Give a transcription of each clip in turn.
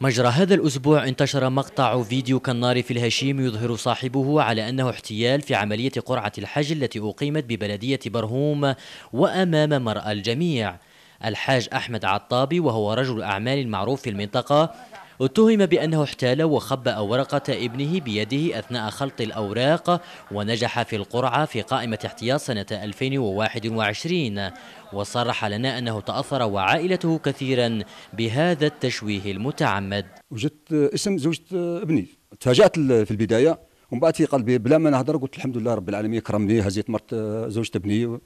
مجرى هذا الأسبوع انتشر مقطع فيديو كالنار في الهشيم يظهر صاحبه على أنه احتيال في عملية قرعة الحج التي أقيمت ببلدية برهوم وأمام مرأى الجميع الحاج أحمد عطابي وهو رجل أعمال معروف في المنطقة اتهم بأنه احتال وخبأ ورقة ابنه بيده أثناء خلط الأوراق ونجح في القرعة في قائمة احتياط سنة 2021 وصرح لنا أنه تأثر وعائلته كثيرا بهذا التشويه المتعمد وجدت اسم زوجة ابني تفاجأت في البداية ومن بعد في قلبي بلا ما نهضر قلت الحمد لله رب العالمين كرمني هزيت مرت زوجة ابني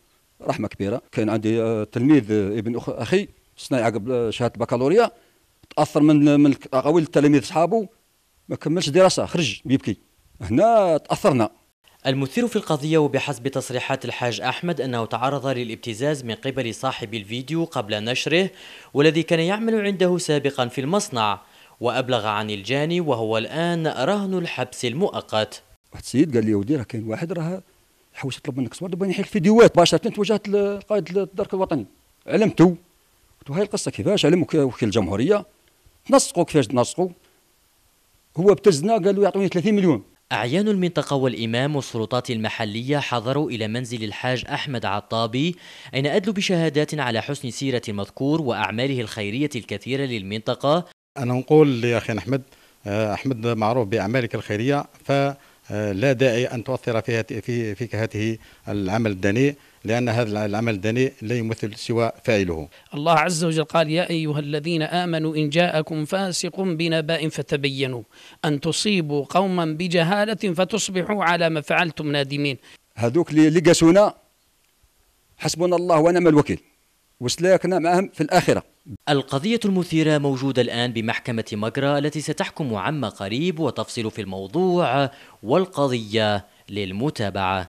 رحمة كبيرة كان عندي آه، تلميذ ابن أخي صنع عقب شهادة بكالوريا تاثر من من اقاويل التلاميذ صحابه ما كملش دراسه خرج بيبكي هنا تاثرنا المثير في القضية وبحسب تصريحات الحاج أحمد أنه تعرض للابتزاز من قبل صاحب الفيديو قبل نشره والذي كان يعمل عنده سابقا في المصنع وأبلغ عن الجاني وهو الآن رهن الحبس المؤقت واحد السيد قال لي ودي راه كاين واحد راه يحوس يطلب منك صور دابا يحيل فيديوهات مباشرة توجهت لقائد الدرك الوطني علمته قلت له هاي القصة كيفاش علم وكيل الجمهورية نسقوا كيفاش تنسقوا هو ابتزنا قالوا يعطوني 30 مليون أعيان المنطقة والإمام والسلطات المحلية حضروا إلى منزل الحاج أحمد عطابي أين أدلوا بشهادات على حسن سيرة المذكور وأعماله الخيرية الكثيرة للمنطقة أنا نقول لأخي أحمد آه، أحمد معروف بأعمالك الخيرية ف آه، لا داعي ان توثر في في فيك هذه العمل الدنيء لان هذا العمل الدنيء لا يمثل سوى فاعله. الله عز وجل قال يا ايها الذين امنوا ان جاءكم فاسق بنباء فتبينوا ان تصيبوا قوما بجهاله فتصبحوا على ما فعلتم نادمين. هذوك اللي لقسونا حسبنا الله ونعم الوكيل. وسلاكنا نعم معهم في الآخرة القضية المثيرة موجودة الآن بمحكمة مجرى التي ستحكم عما قريب وتفصل في الموضوع والقضية للمتابعة